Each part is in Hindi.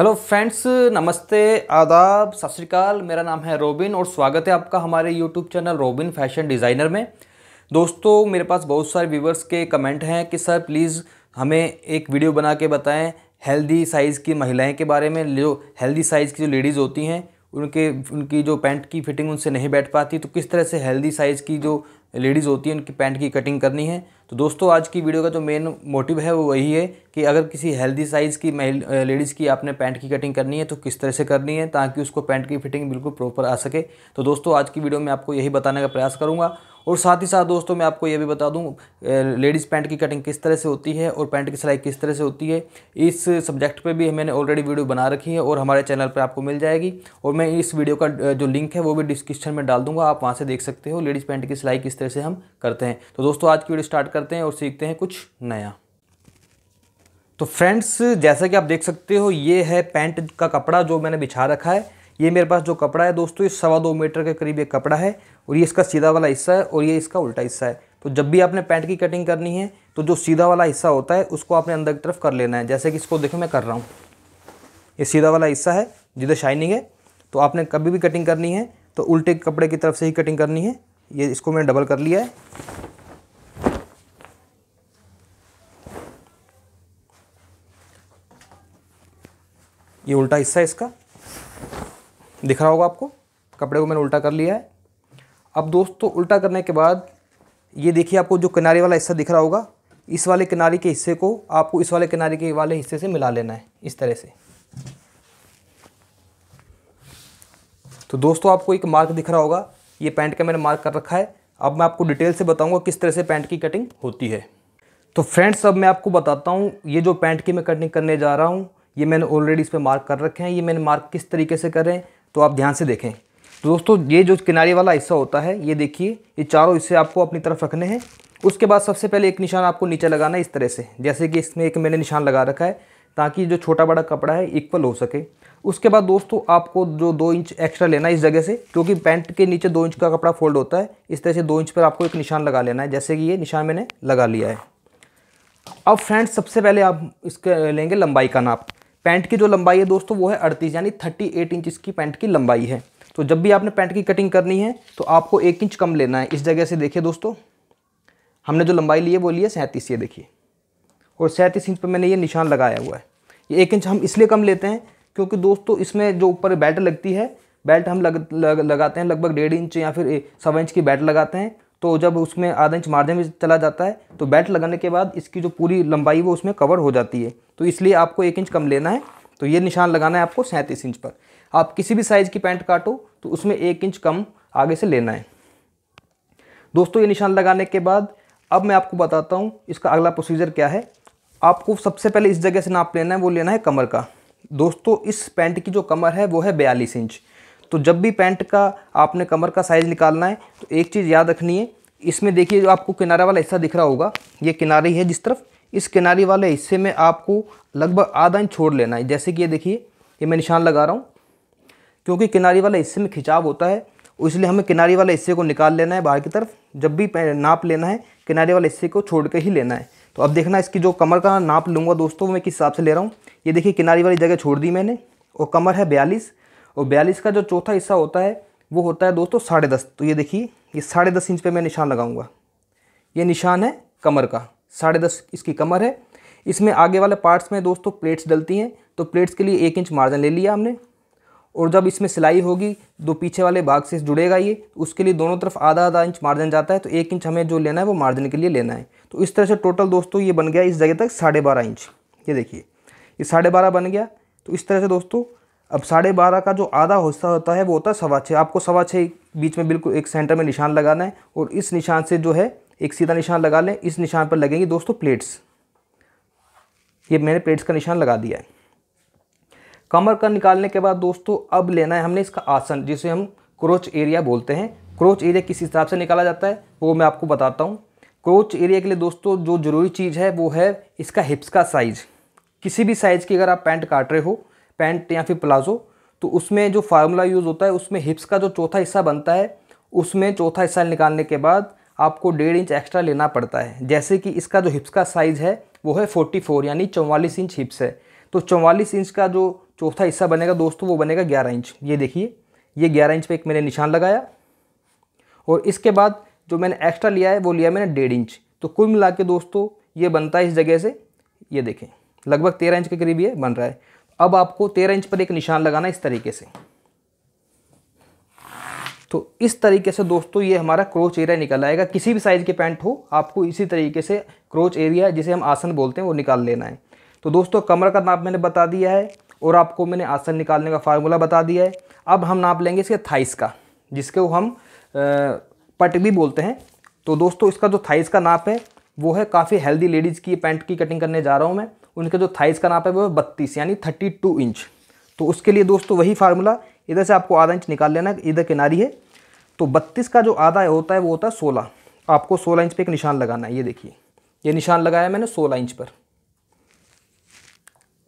हेलो फ्रेंड्स नमस्ते आदाब सत श्रीकाल मेरा नाम है रोबिन और स्वागत है आपका हमारे YouTube channel Robin fashion designer में दोस्तों मेरे पास बहुत सारे व्यूवर्स के कमेंट हैं कि सर प्लीज़ हमें एक वीडियो बना के बताएं हेल्दी साइज़ की महिलाएं के बारे में जो हेल्दी साइज़ की जो लेडीज़ होती हैं उनके उनकी जो पैंट की फिटिंग उनसे नहीं बैठ पाती तो किस तरह से हेल्दी साइज़ की जो लेडीज़ होती हैं उनकी पैंट की कटिंग करनी है तो दोस्तों आज की वीडियो का जो मेन मोटिव है वो वही है कि अगर किसी हेल्दी साइज़ की लेडीज़ की आपने पैंट की कटिंग करनी है तो किस तरह से करनी है ताकि उसको पैंट की फिटिंग बिल्कुल प्रॉपर आ सके तो दोस्तों आज की वीडियो में आपको यही बताने का प्रयास करूँगा और साथ ही साथ दोस्तों मैं आपको ये भी बता दूँ लेडीज़ पैंट की कटिंग किस तरह से होती है और पैंट की सिलाई किस तरह से होती है इस सब्जेक्ट पर भी मैंने ऑलरेडी वीडियो बना रखी है और हमारे चैनल पर आपको मिल जाएगी और मैं इस वीडियो का जो लिंक है वो भी डिस्क्रिप्शन में डाल दूंगा आप वहाँ से देख सकते हो लेडीज़ पैंट की सिलाई किस तरह से हम करते हैं तो दोस्तों आज की वीडियो स्टार्ट करते हैं और सीखते हैं कुछ नया तो फ्रेंड्स जैसा कि आप देख सकते हो ये है पैंट का कपड़ा जो मैंने बिछा रखा है ये मेरे पास जो कपड़ा है दोस्तों ये सवा दो मीटर के करीब एक कपड़ा है और ये इसका सीधा वाला हिस्सा है और ये इसका उल्टा हिस्सा है तो जब भी आपने पैंट की कटिंग करनी है तो जो सीधा वाला हिस्सा होता है उसको आपने अंदर की तरफ कर लेना है जैसे कि इसको देखो मैं कर रहा हूँ ये सीधा वाला हिस्सा है जिधर शाइनिंग है तो आपने कभी भी कटिंग करनी है तो उल्टे कपड़े की तरफ से ही कटिंग करनी है ये इसको मैंने डबल कर लिया है ये उल्टा हिस्सा है इसका दिख रहा होगा आपको कपड़े को मैंने उल्टा कर लिया है अब दोस्तों उल्टा करने के बाद ये देखिए आपको जो किनारे वाला हिस्सा दिख रहा होगा इस वाले किनारे के हिस्से को आपको इस वाले किनारे के वाले हिस्से से मिला लेना है इस तरह से तो दोस्तों आपको एक मार्क दिख रहा होगा ये पैंट का मैंने मार्क कर रखा है अब मैं आपको डिटेल से बताऊंगा किस तरह से पैंट की कटिंग होती है तो फ्रेंड्स अब मैं आपको बताता हूँ ये जो पैंट की मैं कटिंग करने जा रहा हूँ ये मैंने ऑलरेडी इस पर मार्क कर रखे हैं ये मैंने मार्क किस तरीके से करें तो आप ध्यान से देखें तो दोस्तों ये जो किनारे वाला हिस्सा होता है ये देखिए ये चारों हिस्से आपको अपनी तरफ रखने हैं उसके बाद सबसे पहले एक निशान आपको नीचे लगाना है इस तरह से जैसे कि इसमें एक मैंने निशान लगा रखा है ताकि जो छोटा बड़ा कपड़ा है इक्वल हो सके उसके बाद दोस्तों आपको जो दो इंच एक्स्ट्रा लेना है इस जगह से क्योंकि पैंट के नीचे दो इंच का कपड़ा फोल्ड होता है इस तरह से दो इंच पर आपको एक निशान लगा लेना है जैसे कि ये निशान मैंने लगा लिया है अब फ्रेंड्स सबसे पहले आप इसके लेंगे लंबाई का नाप पैंट की जो लंबाई है दोस्तों वो है अड़तीस यानी थर्टी एट इंच इसकी पैंट की लंबाई है तो जब भी आपने पैंट की कटिंग करनी है तो आपको एक इंच कम लेना है इस जगह से देखिए दोस्तों हमने जो लंबाई ली है वो ली है सैंतीस ये देखिए और सैंतीस इंच पर मैंने ये निशान लगाया हुआ है ये एक इंच हम इसलिए कम लेते हैं क्योंकि दोस्तों इसमें जो ऊपर बेल्ट लगती है बेल्ट हम लग, लग लगाते हैं लगभग डेढ़ इंच या फिर सवा इंच की बेल्ट लगाते हैं तो जब उसमें आधा इंच मार्जिन में चला जाता है तो बेल्ट लगाने के बाद इसकी जो पूरी लंबाई वो उसमें कवर हो जाती है तो इसलिए आपको एक इंच कम लेना है तो ये निशान लगाना है आपको सैंतीस इंच पर आप किसी भी साइज़ की पैंट काटो तो उसमें एक इंच कम आगे से लेना है दोस्तों ये निशान लगाने के बाद अब मैं आपको बताता हूँ इसका अगला प्रोसीजर क्या है आपको सबसे पहले इस जगह से नाप लेना है वो लेना है कमर का दोस्तों इस पैंट की जो कमर है वो है बयालीस इंच तो जब भी पैंट का आपने कमर का साइज़ निकालना है तो एक चीज़ याद रखनी है इसमें देखिए जो आपको किनारे वाला हिस्सा दिख रहा होगा ये किनारे है जिस तरफ इस किनारे वाले हिस्से में आपको लगभग आधा इंच छोड़ लेना है जैसे कि ये देखिए ये मैं निशान लगा रहा हूँ क्योंकि किनारी वाले हिस्से में खिंचाव होता है इसलिए हमें किनारी वाले हिस्से को निकाल लेना है बाहर की तरफ जब भी नाप लेना है किनारे वाले हिस्से को छोड़ कर ही लेना है तो अब देखना इसकी जो कमर का नाप लूँगा दोस्तों मैं किस हिसाब से ले रहा हूँ ये देखिए किनारी वाली जगह छोड़ दी मैंने और कमर है बयालीस और बयालीस का जो चौथा हिस्सा होता है वो होता है दोस्तों साढ़े दस तो ये देखिए ये साढ़े दस इंच पर मैं निशान लगाऊंगा ये निशान है कमर का साढ़े दस इसकी कमर है इसमें आगे वाले पार्ट्स में दोस्तों प्लेट्स डलती हैं तो प्लेट्स के लिए एक इंच मार्जिन ले लिया हमने और जब इसमें सिलाई होगी दो पीछे वाले भाग से जुड़ेगा ये तो उसके लिए दोनों तरफ आधा आधा इंच मार्जिन जाता है तो एक इंच हमें जो लेना है वो मार्जिन के लिए लेना है तो इस तरह से टोटल दोस्तों ये बन गया इस जगह तक साढ़े बारह इंच ये देखिए ये साढ़े बारह बन गया तो इस तरह से दोस्तों अब साढ़े बारह का जो आधा हिस्सा होता है वो होता है सवा छः आपको सवा छः बीच में बिल्कुल एक सेंटर में निशान लगाना है और इस निशान से जो है एक सीधा निशान लगा लें इस निशान पर लगेंगी दोस्तों प्लेट्स ये मैंने प्लेट्स का निशान लगा दिया है कमर का निकालने के बाद दोस्तों अब लेना है हमने इसका आसन जिसे हम क्रोच एरिया बोलते हैं क्रोच एरिया किस हिसाब से निकाला जाता है वो मैं आपको बताता हूँ क्रोच एरिया के लिए दोस्तों जो ज़रूरी चीज़ है वो है इसका हिप्स का साइज़ किसी भी साइज़ की अगर आप पैंट काट रहे हो पैंट या फिर प्लाजो तो उसमें जो फार्मूला यूज़ होता है उसमें हिप्स का जो चौथा हिस्सा बनता है उसमें चौथा हिस्सा निकालने के बाद आपको डेढ़ इंच एक्स्ट्रा लेना पड़ता है जैसे कि इसका जो हिप्स का साइज़ है वो है 44 यानी चौवालीस इंच हिप्स है तो चौवालीस इंच का जो चौथा हिस्सा बनेगा दोस्तों वो बनेगा ग्यारह इंच ये देखिए ये ग्यारह इंच पर एक मैंने निशान लगाया और इसके बाद जो मैंने एक्स्ट्रा लिया है वो लिया मैंने डेढ़ इंच तो कुल मिला के दोस्तों ये बनता है इस जगह से ये देखें लगभग तेरह इंच के करीब ये बन रहा है अब आपको तेरह इंच पर एक निशान लगाना इस तरीके से तो इस तरीके से दोस्तों ये हमारा क्रोच एरिया निकल आएगा किसी भी साइज़ के पैंट हो आपको इसी तरीके से क्रोच एरिया जिसे हम आसन बोलते हैं वो निकाल लेना है तो दोस्तों कमर का नाप मैंने बता दिया है और आपको मैंने आसन निकालने का फार्मूला बता दिया है अब हम नाप लेंगे इसके थाइस का वो हम पट भी बोलते हैं तो दोस्तों इसका जो थाइस का नाप है वो है काफ़ी हेल्दी लेडीज़ की पैंट की कटिंग करने जा रहा हूँ मैं उनके जो थाइस का नाप है वो है बत्तीस यानी थर्टी टू इंच तो उसके लिए दोस्तों वही फार्मूला इधर से आपको आधा इंच निकाल लेना इधर किनारी है तो बत्तीस का जो आधा होता है वो होता है सोलह आपको सोलह इंच पर एक निशान लगाना है ये देखिए ये निशान लगाया मैंने सोलह इंच पर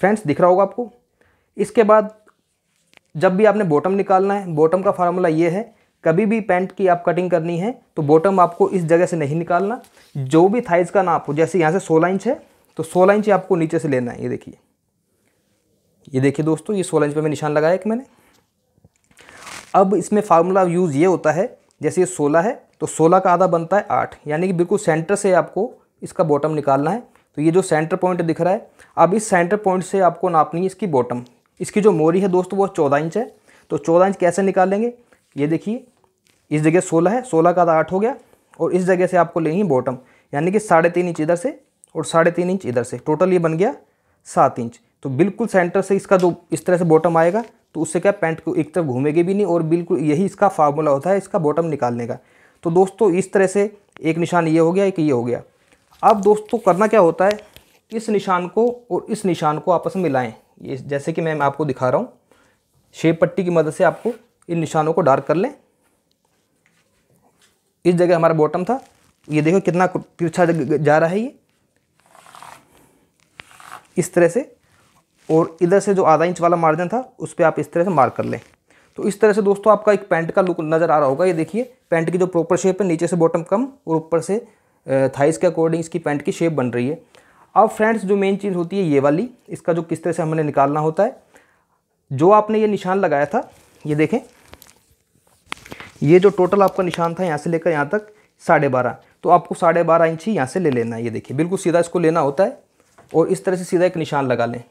फ्रेंड्स दिख रहा होगा आपको इसके बाद जब भी आपने बॉटम निकालना है बॉटम का फार्मूला ये है कभी भी पैंट की आप कटिंग करनी है तो बॉटम आपको इस जगह से नहीं निकालना जो भी थाइज का नाप हो जैसे यहाँ से सोलह इंच है तो सोलह इंच आपको नीचे से लेना है ये देखिए ये देखिए दोस्तों ये सोलह इंच पे मैं निशान लगाया एक मैंने अब इसमें फार्मूला यूज़ ये होता है जैसे ये सोलह है तो सोलह का आधा बनता है आठ यानी कि बिल्कुल सेंटर से आपको इसका बॉटम निकालना है तो ये जो सेंटर पॉइंट दिख रहा है अब इस सेंटर पॉइंट से आपको नापनी है इसकी बॉटम इसकी जो मोरी है दोस्तों वो चौदह इंच है तो चौदह इंच कैसे निकालेंगे ये देखिए इस जगह सोलह है सोलह का आठ हो गया और इस जगह से आपको लेंगे बॉटम यानी कि साढ़े तीन इंच इधर से और साढ़े तीन इंच इधर से टोटल ये बन गया सात इंच तो बिल्कुल सेंटर से इसका जो इस तरह से बॉटम आएगा तो उससे क्या पैंट को एक तरफ घूमेगी भी नहीं और बिल्कुल यही इसका फार्मूला होता है इसका बॉटम निकालने का तो दोस्तों इस तरह से एक निशान ये हो गया एक ये हो गया अब दोस्तों करना क्या होता है इस निशान को और इस निशान को आपस में मिलाएँ ये जैसे कि मैं आपको दिखा रहा हूँ शेप पट्टी की मदद से आपको इन निशानों को डार्क कर लें इस जगह हमारा बॉटम था ये देखो कितना तिरछा जा रहा है ये इस तरह से और इधर से जो आधा इंच वाला मार्जिन था उस पर आप इस तरह से मार्क कर लें तो इस तरह से दोस्तों आपका एक पैंट का लुक नज़र आ रहा होगा ये देखिए पैंट की जो प्रॉपर शेप है नीचे से बॉटम कम और ऊपर से थाइस के अकॉर्डिंग इसकी पैंट की शेप बन रही है अब फ्रेंड्स जो मेन चीज़ होती है ये वाली इसका जो किस तरह से हमने निकालना होता है जो आपने ये निशान लगाया था ये देखें ये जो टोटल आपका निशान था यहाँ से लेकर यहाँ तक साढ़े बारह तो आपको साढ़े बारह इंच ही यहाँ से ले लेना है ये देखिए बिल्कुल सीधा इसको लेना होता है और इस तरह से सीधा एक निशान लगा लें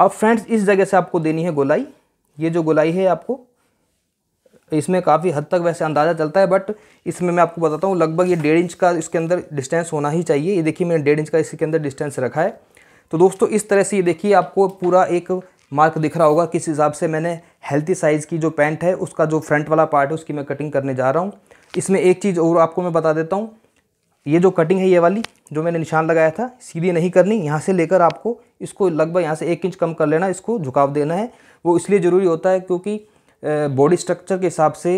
अब फ्रेंड्स इस जगह से आपको देनी है गोलाई ये जो गोलाई है आपको इसमें काफ़ी हद तक वैसे अंदाज़ा चलता है बट इसमें मैं आपको बताता हूँ लगभग ये डेढ़ इंच का इसके अंदर डिस्टेंस होना ही चाहिए ये देखिए मैंने डेढ़ इंच का इसके अंदर डिस्टेंस रखा है तो दोस्तों इस तरह से ये देखिए आपको पूरा एक मार्क दिख रहा होगा किस हिसाब से मैंने हेल्थी साइज़ की जो पैंट है उसका जो फ्रंट वाला पार्ट है उसकी मैं कटिंग करने जा रहा हूँ इसमें एक चीज़ और आपको मैं बता देता हूँ ये जो कटिंग है ये वाली जो मैंने निशान लगाया था सीधी नहीं करनी यहाँ से लेकर आपको इसको लगभग यहाँ से एक इंच कम कर लेना इसको झुकाव देना है वो इसलिए ज़रूरी होता है क्योंकि बॉडी स्ट्रक्चर के हिसाब से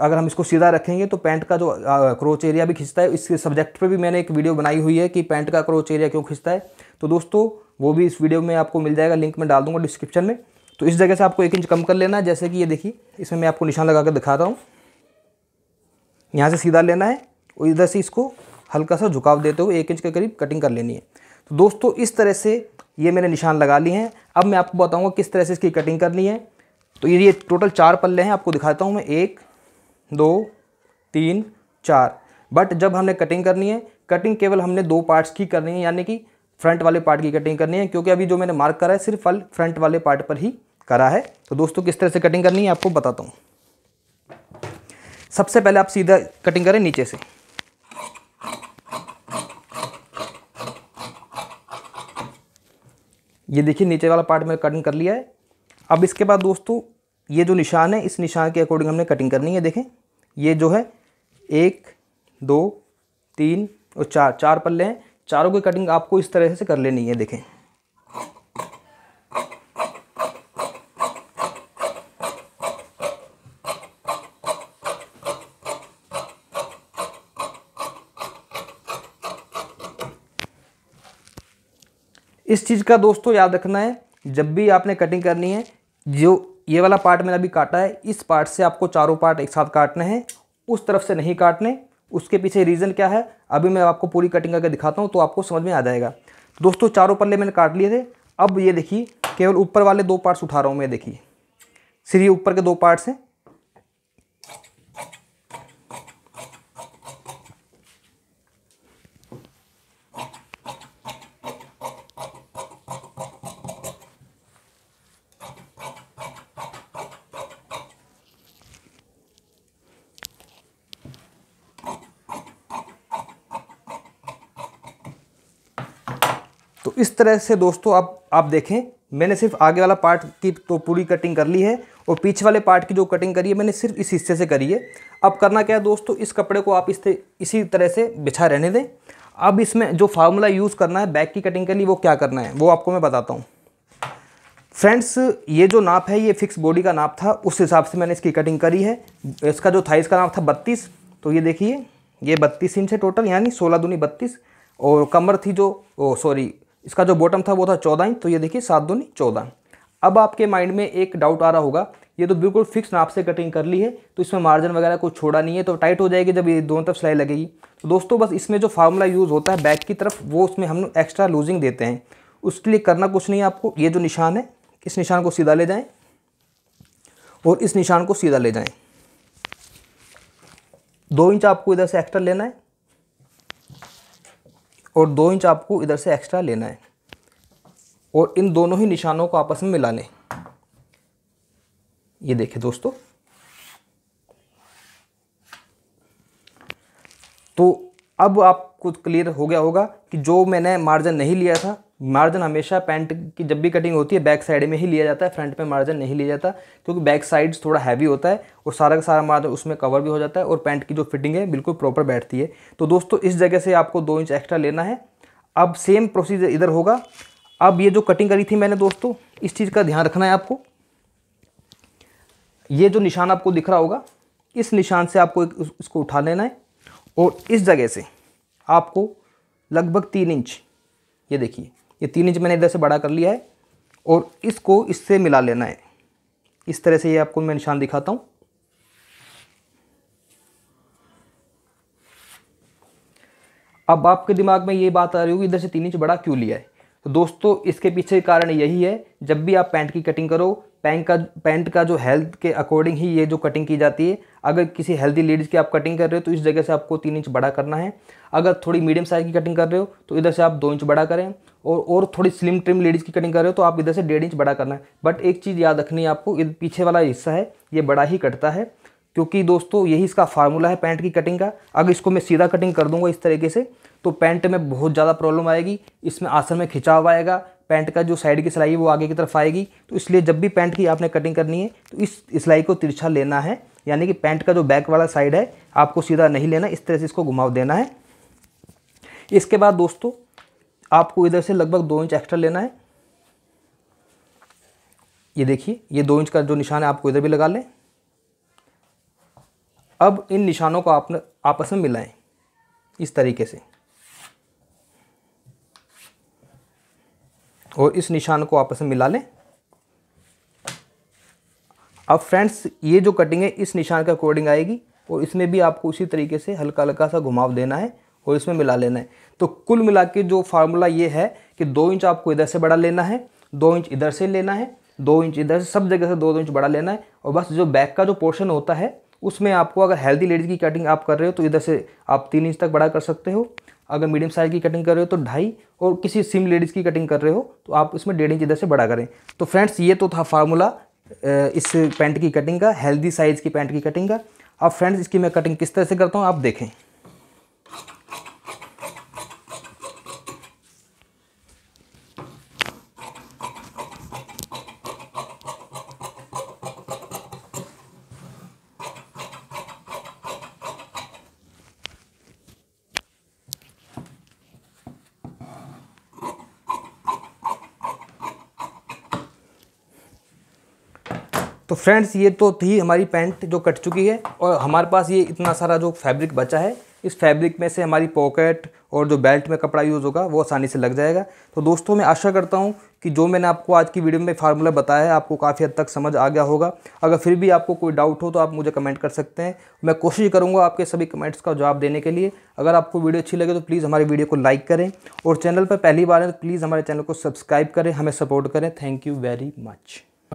अगर हम इसको सीधा रखेंगे तो पैंट का जो क्रोच एरिया भी खिंचता है इस सब्जेक्ट पे भी मैंने एक वीडियो बनाई हुई है कि पैंट का क्रोच एरिया क्यों खिंचता है तो दोस्तों वो भी इस वीडियो में आपको मिल जाएगा लिंक मैं डाल दूंगा डिस्क्रिप्शन में तो इस जगह से आपको एक इंच कम कर लेना है जैसे कि ये देखिए इसमें मैं आपको निशान लगा कर दिखा रहा हूँ यहाँ से सीधा लेना है और इधर से इसको हल्का सा झुकाव देते हुए एक इंच के करीब कटिंग कर लेनी है तो दोस्तों इस तरह से ये मैंने निशान लगा लिए हैं अब मैं आपको बताऊँगा किस तरह से इसकी कटिंग करनी है तो ये ये टोटल चार पल्ले हैं आपको दिखाता हूँ मैं एक दो तीन चार बट जब हमने कटिंग करनी है कटिंग केवल हमने दो पार्ट्स की करनी है यानी कि फ्रंट वाले पार्ट की कटिंग करनी है क्योंकि अभी जो मैंने मार्क करा है सिर्फ फल फ्रंट वाले पार्ट पर ही करा है तो दोस्तों किस तरह से कटिंग करनी है आपको बताता हूँ सबसे पहले आप सीधा कटिंग करें नीचे से ये देखिए नीचे वाला पार्ट मैंने कटिंग कर लिया है अब इसके बाद दोस्तों ये जो निशान है इस निशान के अकॉर्डिंग हमने कटिंग करनी है देखें ये जो है एक दो तीन और चार चार पल्ले हैं चारों की कटिंग आपको इस तरह से कर लेनी है देखें इस चीज़ का दोस्तों याद रखना है जब भी आपने कटिंग करनी है जो ये वाला पार्ट मैंने अभी काटा है इस पार्ट से आपको चारों पार्ट एक साथ काटने हैं उस तरफ से नहीं काटने उसके पीछे रीज़न क्या है अभी मैं आपको पूरी कटिंग करके दिखाता हूँ तो आपको समझ में आ जाएगा दोस्तों चारों पल्ले मैंने काट लिए थे अब ये देखिए केवल ऊपर वाले दो पार्ट्स उठा रहा हूँ मैं देखिए सिर्फ ऊपर के दो पार्ट्स हैं तो इस तरह से दोस्तों आप आप देखें मैंने सिर्फ आगे वाला पार्ट की तो पूरी कटिंग कर ली है और पीछे वाले पार्ट की जो कटिंग करी है मैंने सिर्फ इस हिस्से से करी है अब करना क्या है दोस्तों इस कपड़े को आप इस इसी तरह से बिछा रहने दें अब इसमें जो फार्मूला यूज़ करना है बैक की कटिंग के लिए वो क्या करना है वो आपको मैं बताता हूँ फ्रेंड्स ये जो नाप है ये फिक्स बॉडी का नाप था उस हिसाब से मैंने इसकी कटिंग करी है इसका जो था इसका नाप था बत्तीस तो ये देखिए ये बत्तीस इंच है टोटल यानी सोलह दूनी बत्तीस और कमर थी जो सॉरी इसका जो बॉटम था वो था चौदह इंच तो ये देखिए सात दूनी चौदह अब आपके माइंड में एक डाउट आ रहा होगा ये तो बिल्कुल फिक्स नाप से कटिंग कर ली है तो इसमें मार्जिन वगैरह कुछ छोड़ा नहीं है तो टाइट हो जाएगी जब ये दोनों तरफ सिलाई लगेगी तो दोस्तों बस इसमें जो फार्मूला यूज़ होता है बैक की तरफ वो उसमें हम एक्स्ट्रा लूजिंग देते हैं उसके लिए करना कुछ नहीं है आपको ये जो निशान है इस निशान को सीधा ले जाएँ और इस निशान को सीधा ले जाएँ दो इंच आपको इधर से एक्स्ट्रा लेना है और दो इंच आपको इधर से एक्स्ट्रा लेना है और इन दोनों ही निशानों को आपस में मिलाने ये देखें दोस्तों तो अब आपको क्लियर हो गया होगा कि जो मैंने मार्जिन नहीं लिया था मार्जिन हमेशा पैंट की जब भी कटिंग होती है बैक साइड में ही लिया जाता है फ्रंट में मार्जिन नहीं लिया जाता क्योंकि बैक साइड थोड़ा हैवी होता है और सारा का सारा मार्जिन उसमें कवर भी हो जाता है और पैंट की जो फिटिंग है बिल्कुल प्रॉपर बैठती है तो दोस्तों इस जगह से आपको दो इंच एक्स्ट्रा लेना है अब सेम प्रोसीजर इधर होगा अब ये जो कटिंग करी थी मैंने दोस्तों इस चीज़ का ध्यान रखना है आपको ये जो निशान आपको दिख रहा होगा इस निशान से आपको इसको उठा लेना है और इस जगह से आपको लगभग तीन इंच ये देखिए ये तीन इंच मैंने इधर से बड़ा कर लिया है और इसको इससे मिला लेना है इस तरह से ये आपको मैं निशान दिखाता हूँ अब आपके दिमाग में ये बात आ रही होगी इधर से तीन इंच बड़ा क्यों लिया है तो दोस्तों इसके पीछे कारण यही है जब भी आप पैंट की कटिंग करो पैंट का पैंट का जो हेल्थ के अकॉर्डिंग ही ये जो कटिंग की जाती है अगर किसी हेल्दी लेडीज़ की आप कटिंग कर रहे हो तो इस जगह से आपको तीन इंच बड़ा करना है अगर थोड़ी मीडियम साइज़ की कटिंग कर रहे हो तो इधर से आप दो इंच बड़ा करें और और थोड़ी स्लिम ट्रिम लेडीज़ की कटिंग कर रहे हो तो आप इधर से डेढ़ इंच बड़ा करना है बट एक चीज़ याद रखनी है आपको पीछे वाला हिस्सा है ये बड़ा ही कटता है क्योंकि दोस्तों यही इसका फार्मूला है पैंट की कटिंग का अगर इसको मैं सीधा कटिंग कर दूंगा इस तरीके से तो पैंट में बहुत ज़्यादा प्रॉब्लम आएगी इसमें आसन में खिंचाव आएगा पैंट का जो साइड की सिलाई है वो आगे की तरफ आएगी तो इसलिए जब भी पैंट की आपने कटिंग करनी है तो इस सिलाई को तिरछा लेना है यानी कि पैंट का जो बैक वाला साइड है आपको सीधा नहीं लेना इस तरह से इसको घुमाव देना है इसके बाद दोस्तों आपको इधर से लगभग दो इंच एक्स्ट्रा लेना है ये देखिए ये दो इंच का जो निशान है आपको इधर भी लगा लें अब इन निशानों को आपने आपस में मिलाएं इस तरीके से और इस निशान को आपस में मिला लें अब फ्रेंड्स ये जो कटिंग है इस निशान के अकॉर्डिंग आएगी और इसमें भी आपको उसी तरीके से हल्का हल्का सा घुमाव देना है और इसमें मिला लेना है तो कुल मिला के जो फार्मूला ये है कि दो इंच आपको इधर से बड़ा लेना है दो इंच इधर से लेना है दो इंच इधर से सब जगह से दो दो इंच बड़ा लेना है और बस जो बैक का जो पोर्शन होता है उसमें आपको अगर हेल्दी लेडीज़ की कटिंग आप कर रहे हो तो इधर से आप तीन इंच तक बड़ा कर सकते हो अगर मीडियम साइज़ की कटिंग कर रहे हो तो ढाई और किसी सिम लेडीज़ की कटिंग कर रहे हो तो आप इसमें डेढ़ इंच इधर से बड़ा करें तो फ्रेंड्स ये तो था फार्मूला इस पैंट की कटिंग का हेल्दी साइज़ की पैंट की कटिंग का अब फ्रेंड्स इसकी मैं कटिंग किस तरह से करता हूँ आप देखें फ्रेंड्स ये तो थी हमारी पैंट जो कट चुकी है और हमारे पास ये इतना सारा जो फैब्रिक बचा है इस फैब्रिक में से हमारी पॉकेट और जो बेल्ट में कपड़ा यूज़ होगा वो आसानी से लग जाएगा तो दोस्तों मैं आशा करता हूँ कि जो मैंने आपको आज की वीडियो में फार्मूला बताया है आपको काफ़ी हद तक समझ आ गया होगा अगर फिर भी आपको कोई डाउट हो तो आप मुझे कमेंट कर सकते हैं मैं कोशिश करूँगा आपके सभी कमेंट्स का जवाब देने के लिए अगर आपको वीडियो अच्छी लगे तो प्लीज़ हमारी वीडियो को लाइक करें और चैनल पर पहली बार है तो प्लीज़ हमारे चैनल को सब्सक्राइब करें हमें सपोर्ट करें थैंक यू वेरी मच